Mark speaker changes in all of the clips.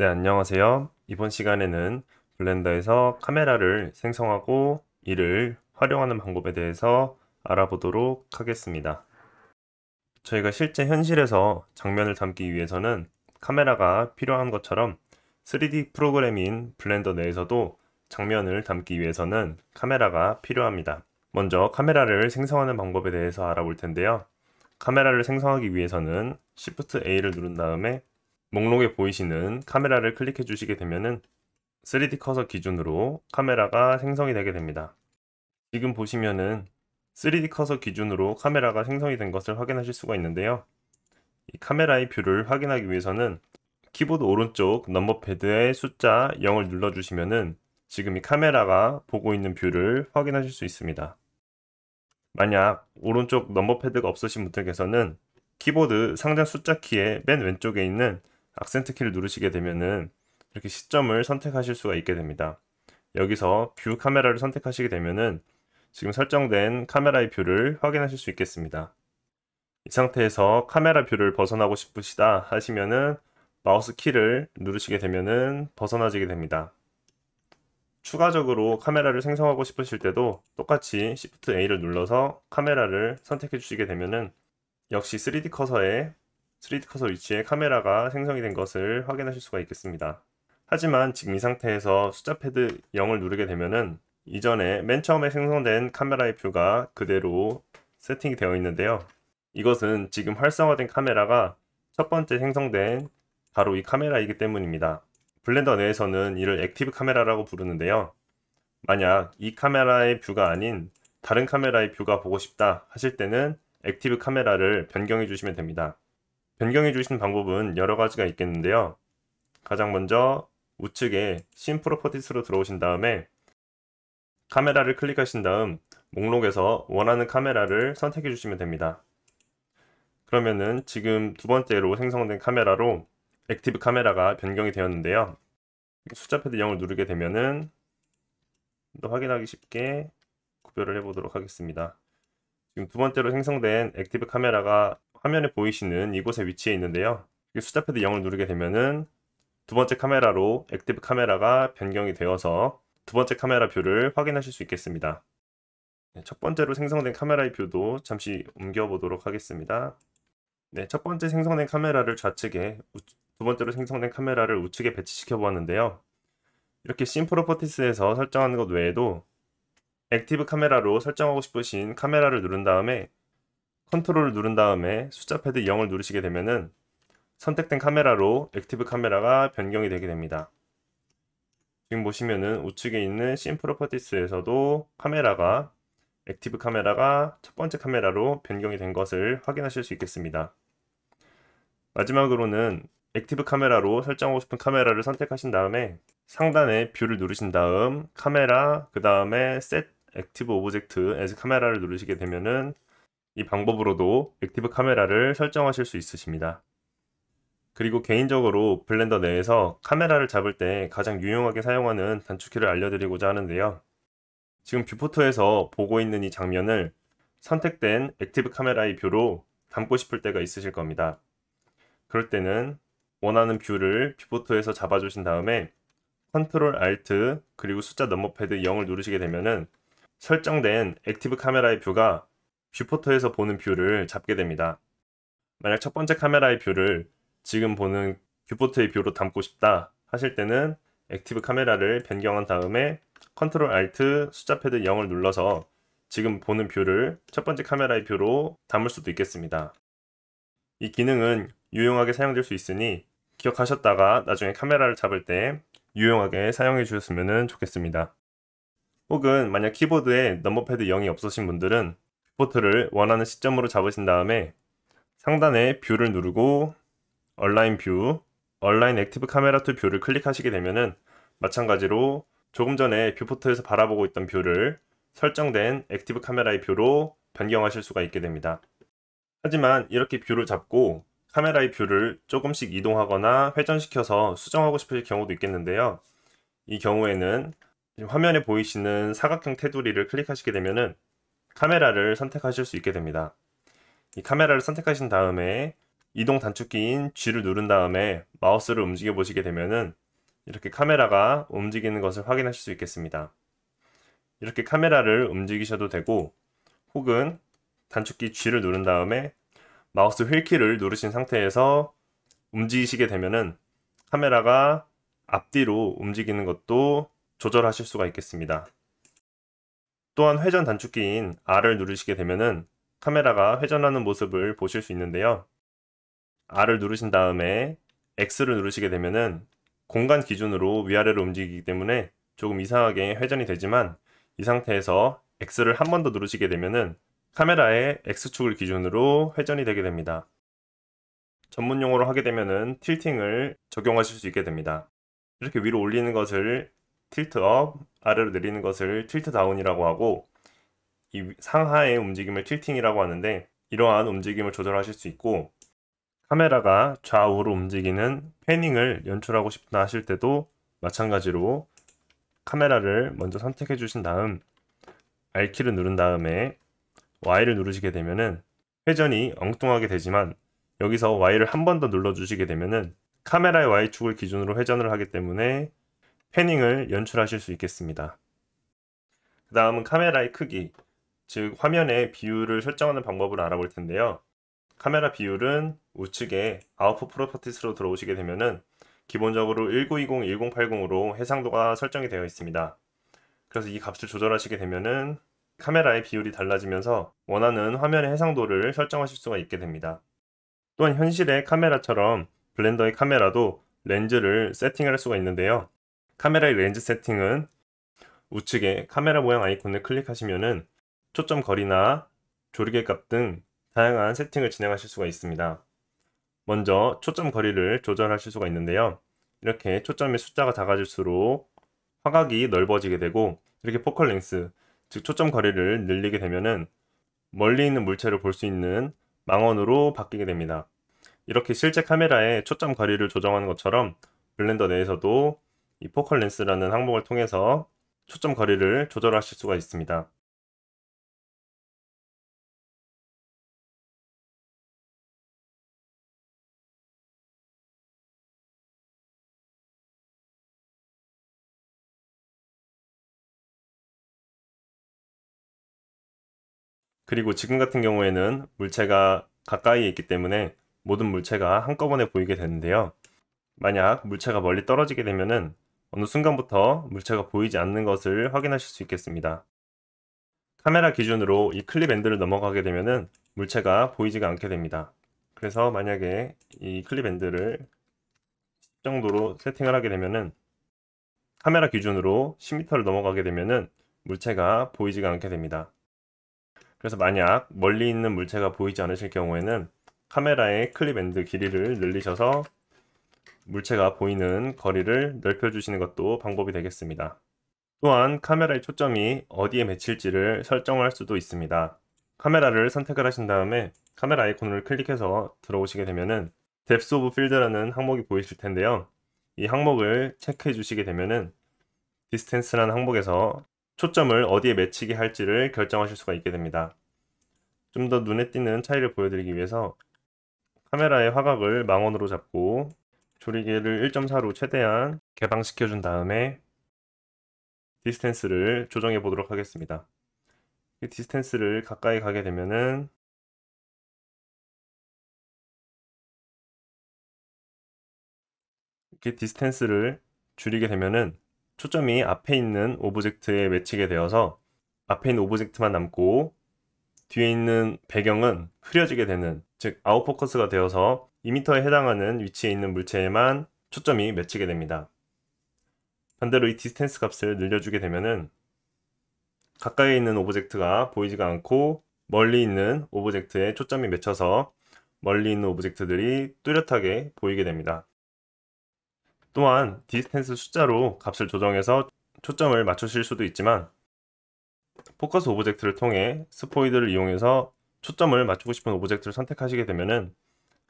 Speaker 1: 네, 안녕하세요. 이번 시간에는 블렌더에서 카메라를 생성하고 이를 활용하는 방법에 대해서 알아보도록 하겠습니다. 저희가 실제 현실에서 장면을 담기 위해서는 카메라가 필요한 것처럼 3D 프로그램인 블렌더 내에서도 장면을 담기 위해서는 카메라가 필요합니다. 먼저 카메라를 생성하는 방법에 대해서 알아볼 텐데요. 카메라를 생성하기 위해서는 Shift A를 누른 다음에 목록에 보이시는 카메라를 클릭해 주시게 되면은 3D 커서 기준으로 카메라가 생성이 되게 됩니다. 지금 보시면은 3D 커서 기준으로 카메라가 생성이 된 것을 확인하실 수가 있는데요. 이 카메라의 뷰를 확인하기 위해서는 키보드 오른쪽 넘버 패드의 숫자 0을 눌러주시면은 지금 이 카메라가 보고 있는 뷰를 확인하실 수 있습니다. 만약 오른쪽 넘버 패드가 없으신 분들께서는 키보드 상단 숫자 키의 맨 왼쪽에 있는 악센트 키를 누르시게 되면은 이렇게 시점을 선택하실 수가 있게 됩니다. 여기서 뷰 카메라를 선택하시게 되면은 지금 설정된 카메라의 뷰를 확인하실 수 있겠습니다. 이 상태에서 카메라 뷰를 벗어나고 싶으시다 하시면은 마우스 키를 누르시게 되면은 벗어나지게 됩니다. 추가적으로 카메라를 생성하고 싶으실 때도 똑같이 Shift A를 눌러서 카메라를 선택해 주시게 되면은 역시 3D 커서에 3D 커서 위치에 카메라가 생성이 된 것을 확인하실 수가 있겠습니다. 하지만 지금 이 상태에서 숫자 패드 0을 누르게 되면은 이전에 맨 처음에 생성된 카메라의 뷰가 그대로 세팅이 되어 있는데요. 이것은 지금 활성화된 카메라가 첫 번째 생성된 바로 이 카메라이기 때문입니다. 블렌더 내에서는 이를 액티브 카메라라고 부르는데요. 만약 이 카메라의 뷰가 아닌 다른 카메라의 뷰가 보고 싶다 하실 때는 액티브 카메라를 변경해 주시면 됩니다. 변경해 주신 방법은 여러 가지가 있겠는데요. 가장 먼저 우측에 신 프로퍼티스로 들어오신 다음에 카메라를 클릭하신 다음 목록에서 원하는 카메라를 선택해 주시면 됩니다. 그러면은 지금 두 번째로 생성된 카메라로 액티브 카메라가 변경이 되었는데요. 숫자 패드 0을 누르게 되면은 더 확인하기 쉽게 구별을 해보도록 하겠습니다. 지금 두 번째로 생성된 액티브 카메라가 화면에 보이시는 이곳에 위치해 있는데요. 숫자패드 0을 누르게 되면은 두 번째 카메라로 액티브 카메라가 변경이 되어서 두 번째 카메라 뷰를 확인하실 수 있겠습니다. 네, 첫 번째로 생성된 카메라의 뷰도 잠시 옮겨보도록 하겠습니다. 네, 첫 번째 생성된 카메라를 좌측에, 두 번째로 생성된 카메라를 우측에 배치시켜 보았는데요. 이렇게 씬 프로퍼티스에서 설정하는 것 외에도 액티브 카메라로 설정하고 싶으신 카메라를 누른 다음에 컨트롤을 누른 다음에 숫자 패드 0을 누르시게 되면은 선택된 카메라로 액티브 카메라가 변경이 되게 됩니다. 지금 보시면은 우측에 있는 씬 프로퍼티스에서도 카메라가 액티브 카메라가 첫 번째 카메라로 변경이 된 것을 확인하실 수 있겠습니다. 마지막으로는 액티브 카메라로 설정하고 싶은 카메라를 선택하신 다음에 상단에 뷰를 누르신 다음 카메라 그 다음에 셋 액티브 오브젝트 에즈 카메라를 누르시게 되면은 이 방법으로도 액티브 카메라를 설정하실 수 있으십니다. 그리고 개인적으로 블렌더 내에서 카메라를 잡을 때 가장 유용하게 사용하는 단축키를 알려드리고자 하는데요. 지금 뷰포터에서 보고 있는 이 장면을 선택된 액티브 카메라의 뷰로 담고 싶을 때가 있으실 겁니다. 그럴 때는 원하는 뷰를 뷰포터에서 잡아주신 다음에 컨트롤 알트 그리고 숫자 넘버 패드 0을 누르시게 되면은 설정된 액티브 카메라의 뷰가 뷰포터에서 보는 뷰를 잡게 됩니다. 만약 첫 번째 카메라의 뷰를 지금 보는 뷰포터의 뷰로 담고 싶다 하실 때는 액티브 카메라를 변경한 다음에 컨트롤 알트 숫자 패드 0을 눌러서 지금 보는 뷰를 첫 번째 카메라의 뷰로 담을 수도 있겠습니다. 이 기능은 유용하게 사용될 수 있으니 기억하셨다가 나중에 카메라를 잡을 때 유용하게 사용해 주셨으면 좋겠습니다. 혹은 만약 키보드에 넘버패드 0이 없으신 분들은 포트를 원하는 시점으로 잡으신 다음에 상단에 뷰를 누르고 얼라인 뷰, 얼라인 액티브 카메라 투 뷰를 클릭하시게 되면은 마찬가지로 조금 전에 뷰포트에서 바라보고 있던 뷰를 설정된 액티브 카메라의 뷰로 변경하실 수가 있게 됩니다. 하지만 이렇게 뷰를 잡고 카메라의 뷰를 조금씩 이동하거나 회전시켜서 수정하고 싶으실 경우도 있겠는데요. 이 경우에는 화면에 보이시는 사각형 테두리를 클릭하시게 되면은 카메라를 선택하실 수 있게 됩니다. 이 카메라를 선택하신 다음에 이동 단축키인 G를 누른 다음에 마우스를 움직여 보시게 되면은 이렇게 카메라가 움직이는 것을 확인하실 수 있겠습니다. 이렇게 카메라를 움직이셔도 되고 혹은 단축키 G를 누른 다음에 마우스 휠키를 누르신 상태에서 움직이시게 되면은 카메라가 앞뒤로 움직이는 것도 조절하실 수가 있겠습니다. 또한 회전 단축키인 R을 누르시게 되면 카메라가 회전하는 모습을 보실 수 있는데요. R을 누르신 다음에 X를 누르시게 되면 공간 기준으로 위아래로 움직이기 때문에 조금 이상하게 회전이 되지만 이 상태에서 X를 한 번 더 누르시게 되면 카메라의 X축을 기준으로 회전이 되게 됩니다. 전문 용어로 하게 되면 틸팅을 적용하실 수 있게 됩니다. 이렇게 위로 올리는 것을 틸트업, 아래로 내리는 것을 틸트 다운이라고 하고 이 상하의 움직임을 틸팅이라고 하는데 이러한 움직임을 조절하실 수 있고 카메라가 좌우로 움직이는 패닝을 연출하고 싶다 하실 때도 마찬가지로 카메라를 먼저 선택해 주신 다음 R키를 누른 다음에 Y를 누르시게 되면은 회전이 엉뚱하게 되지만 여기서 Y를 한 번 더 눌러 주시게 되면은 카메라의 Y축을 기준으로 회전을 하기 때문에 패닝을 연출하실 수 있겠습니다. 그 다음은 카메라의 크기, 즉 화면의 비율을 설정하는 방법을 알아볼 텐데요. 카메라 비율은 우측에 아웃풋 프로퍼티스로 들어오시게 되면은 기본적으로 1920, 1080으로 해상도가 설정이 되어 있습니다. 그래서 이 값을 조절하시게 되면은 카메라의 비율이 달라지면서 원하는 화면의 해상도를 설정하실 수가 있게 됩니다. 또한 현실의 카메라처럼 블렌더의 카메라도 렌즈를 세팅할 수가 있는데요. 카메라의 렌즈 세팅은 우측에 카메라 모양 아이콘을 클릭하시면 초점 거리나 조리개 값 등 다양한 세팅을 진행하실 수가 있습니다. 먼저 초점 거리를 조절하실 수가 있는데요. 이렇게 초점의 숫자가 작아질수록 화각이 넓어지게 되고 이렇게 포컬 랭스, 즉 초점 거리를 늘리게 되면 멀리 있는 물체를 볼 수 있는 망원으로 바뀌게 됩니다. 이렇게 실제 카메라의 초점 거리를 조정하는 것처럼 블렌더 내에서도 이 포컬 렌스라는 항목을 통해서 초점 거리를 조절하실 수가 있습니다. 그리고 지금 같은 경우에는 물체가 가까이 있기 때문에 모든 물체가 한꺼번에 보이게 되는데요. 만약 물체가 멀리 떨어지게 되면은 어느 순간부터 물체가 보이지 않는 것을 확인하실 수 있겠습니다. 카메라 기준으로 이 클립 엔드를 넘어가게 되면 물체가 보이지가 않게 됩니다. 그래서 만약에 이 클립 엔드를10 정도로 세팅을 하게 되면 카메라 기준으로 10m를 넘어가게 되면 물체가 보이지가 않게 됩니다. 그래서 만약 멀리 있는 물체가 보이지 않으실 경우에는 카메라의 클립 엔드 길이를 늘리셔서 물체가 보이는 거리를 넓혀주시는 것도 방법이 되겠습니다. 또한 카메라의 초점이 어디에 맺힐지를 설정할 수도 있습니다. 카메라를 선택을 하신 다음에 카메라 아이콘을 클릭해서 들어오시게 되면은 Depth of Field라는 항목이 보이실 텐데요. 이 항목을 체크해 주시게 되면은 Distance라는 항목에서 초점을 어디에 맺히게 할지를 결정하실 수가 있게 됩니다. 좀 더 눈에 띄는 차이를 보여드리기 위해서 카메라의 화각을 망원으로 잡고 조리개를 1.4로 최대한 개방시켜 준 다음에 디스텐스를 조정해 보도록 하겠습니다. 이 디스텐스를 가까이 가게 되면은 이렇게 디스텐스를 줄이게 되면은 초점이 앞에 있는 오브젝트에 매치게 되어서 앞에 있는 오브젝트만 남고 뒤에 있는 배경은 흐려지게 되는 즉 아웃포커스가 되어서 2m에 해당하는 위치에 있는 물체에만 초점이 맺히게 됩니다. 반대로 이 디스텐스 값을 늘려주게 되면 가까이 있는 오브젝트가 보이지가 않고 멀리 있는 오브젝트에 초점이 맺혀서 멀리 있는 오브젝트들이 뚜렷하게 보이게 됩니다. 또한 디스텐스 숫자로 값을 조정해서 초점을 맞추실 수도 있지만 포커스 오브젝트를 통해 스포이드를 이용해서 초점을 맞추고 싶은 오브젝트를 선택하시게 되면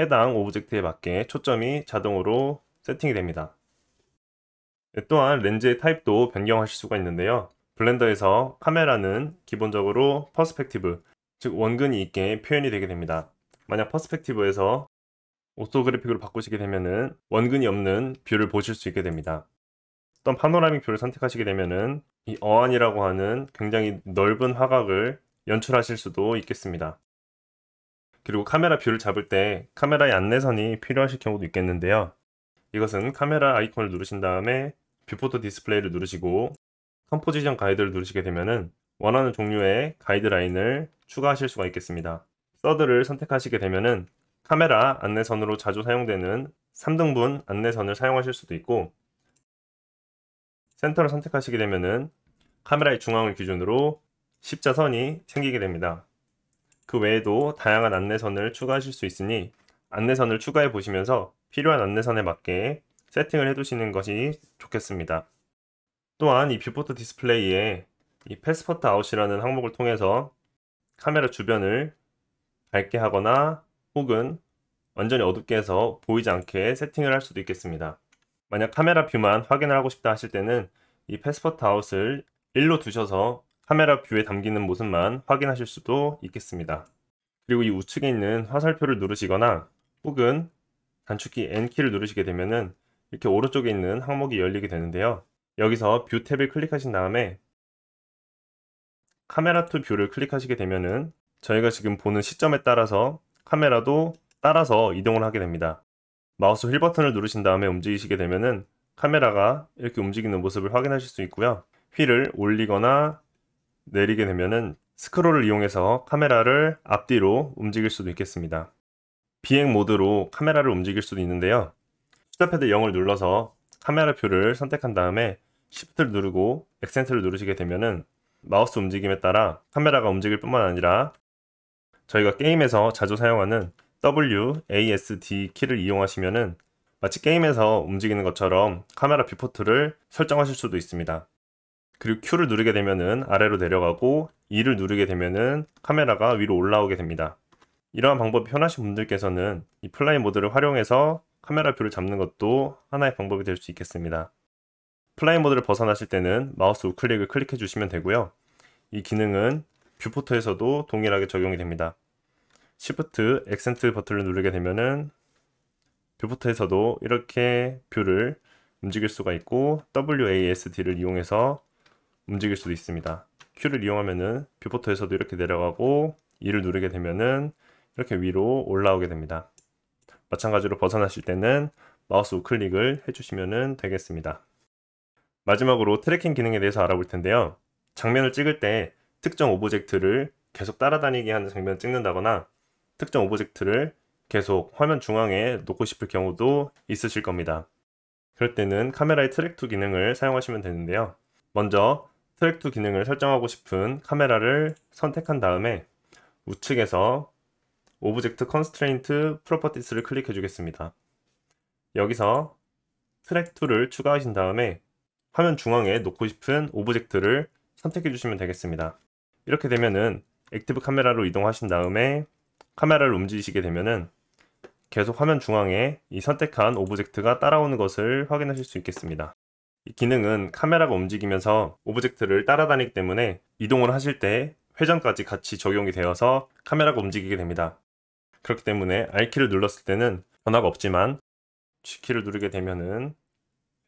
Speaker 1: 해당 오브젝트에 맞게 초점이 자동으로 세팅이 됩니다. 또한 렌즈의 타입도 변경하실 수가 있는데요. 블렌더에서 카메라는 기본적으로 퍼스펙티브, 즉 원근이 있게 표현이 되게 됩니다. 만약 퍼스펙티브에서 오토그래픽으로 바꾸시게 되면 원근이 없는 뷰를 보실 수 있게 됩니다. 어떤 파노라믹 뷰를 선택하시게 되면이 어안이라고 하는 굉장히 넓은 화각을 연출하실 수도 있겠습니다. 그리고 카메라 뷰를 잡을 때 카메라의 안내선이 필요하실 경우도 있겠는데요. 이것은 카메라 아이콘을 누르신 다음에 뷰포터 디스플레이를 누르시고 컴포지션 가이드를 누르시게 되면 원하는 종류의 가이드라인을 추가하실 수가 있겠습니다. 서드를 선택하시게 되면 카메라 안내선으로 자주 사용되는 3등분 안내선을 사용하실 수도 있고 센터를 선택하시게 되면 카메라의 중앙을 기준으로 십자선이 생기게 됩니다. 그 외에도 다양한 안내선을 추가하실 수 있으니 안내선을 추가해 보시면서 필요한 안내선에 맞게 세팅을 해 두시는 것이 좋겠습니다. 또한 이 뷰포트 디스플레이에 이 패스포트 아웃이라는 항목을 통해서 카메라 주변을 밝게 하거나 혹은 완전히 어둡게 해서 보이지 않게 세팅을 할 수도 있겠습니다. 만약 카메라 뷰만 확인을 하고 싶다 하실 때는 이 패스포트 아웃을 1로 두셔서 카메라 뷰에 담기는 모습만 확인하실 수도 있겠습니다. 그리고 이 우측에 있는 화살표를 누르시거나 혹은 단축키 N키를 누르시게 되면은 이렇게 오른쪽에 있는 항목이 열리게 되는데요. 여기서 뷰 탭을 클릭하신 다음에 카메라 투 뷰를 클릭하시게 되면은 저희가 지금 보는 시점에 따라서 카메라도 따라서 이동을 하게 됩니다. 마우스 휠 버튼을 누르신 다음에 움직이시게 되면은 카메라가 이렇게 움직이는 모습을 확인하실 수 있고요. 휠을 올리거나 내리게 되면 스크롤을 이용해서 카메라를 앞뒤로 움직일 수도 있겠습니다. 비행 모드로 카메라를 움직일 수도 있는데요. 슈타패드 0을 눌러서 카메라 표를 선택한 다음에 Shift를 누르고 엑센트를 누르시게 되면 마우스 움직임에 따라 카메라가 움직일 뿐만 아니라 저희가 게임에서 자주 사용하는 WASD 키를 이용하시면 마치 게임에서 움직이는 것처럼 카메라 뷰포트를 설정하실 수도 있습니다. 그리고 Q를 누르게 되면은 아래로 내려가고 E를 누르게 되면은 카메라가 위로 올라오게 됩니다. 이러한 방법이 편하신 분들께서는 이 플라이 모드를 활용해서 카메라 뷰를 잡는 것도 하나의 방법이 될 수 있겠습니다. 플라이 모드를 벗어나실 때는 마우스 우클릭을 클릭해 주시면 되고요. 이 기능은 뷰포터에서도 동일하게 적용이 됩니다. Shift, 액센트 버튼을 누르게 되면은 뷰포터에서도 이렇게 뷰를 움직일 수가 있고 WASD를 이용해서 움직일 수도 있습니다. Q를 이용하면은 뷰포터에서도 이렇게 내려가고 E를 누르게 되면은 이렇게 위로 올라오게 됩니다. 마찬가지로 벗어나실 때는 마우스 우클릭을 해주시면 되겠습니다. 마지막으로 트래킹 기능에 대해서 알아볼 텐데요. 장면을 찍을 때 특정 오브젝트를 계속 따라다니게 하는 장면을 찍는다거나 특정 오브젝트를 계속 화면 중앙에 놓고 싶을 경우도 있으실 겁니다. 그럴 때는 카메라의 트랙 투 기능을 사용하시면 되는데요. 먼저 트랙 투 기능을 설정하고 싶은 카메라를 선택한 다음에 우측에서 오브젝트 컨스트레인트 프로퍼티스를 클릭해 주겠습니다. 여기서 트랙 2를 추가하신 다음에 화면 중앙에 놓고 싶은 오브젝트를 선택해 주시면 되겠습니다. 이렇게 되면은 액티브 카메라로 이동하신 다음에 카메라를 움직이시게 되면은 계속 화면 중앙에 이 선택한 오브젝트가 따라오는 것을 확인하실 수 있겠습니다. 이 기능은 카메라가 움직이면서 오브젝트를 따라다니기 때문에 이동을 하실 때 회전까지 같이 적용이 되어서 카메라가 움직이게 됩니다. 그렇기 때문에 R키를 눌렀을 때는 변화가 없지만 G키를 누르게 되면은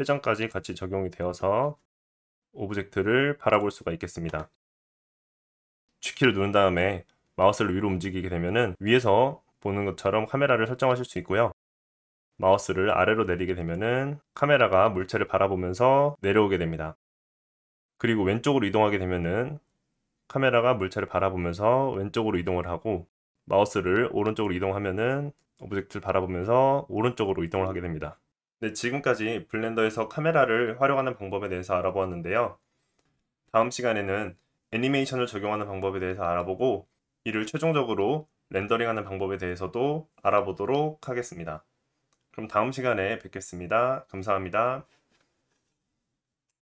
Speaker 1: 회전까지 같이 적용이 되어서 오브젝트를 바라볼 수가 있겠습니다. G키를 누른 다음에 마우스를 위로 움직이게 되면은 위에서 보는 것처럼 카메라를 설정하실 수 있고요. 마우스를 아래로 내리게 되면은 카메라가 물체를 바라보면서 내려오게 됩니다. 그리고 왼쪽으로 이동하게 되면은 카메라가 물체를 바라보면서 왼쪽으로 이동을 하고 마우스를 오른쪽으로 이동하면은 오브젝트를 바라보면서 오른쪽으로 이동을 하게 됩니다. 네, 지금까지 블렌더에서 카메라를 활용하는 방법에 대해서 알아보았는데요. 다음 시간에는 애니메이션을 적용하는 방법에 대해서 알아보고 이를 최종적으로 렌더링하는 방법에 대해서도 알아보도록 하겠습니다. 그럼 다음 시간에 뵙겠습니다. 감사합니다.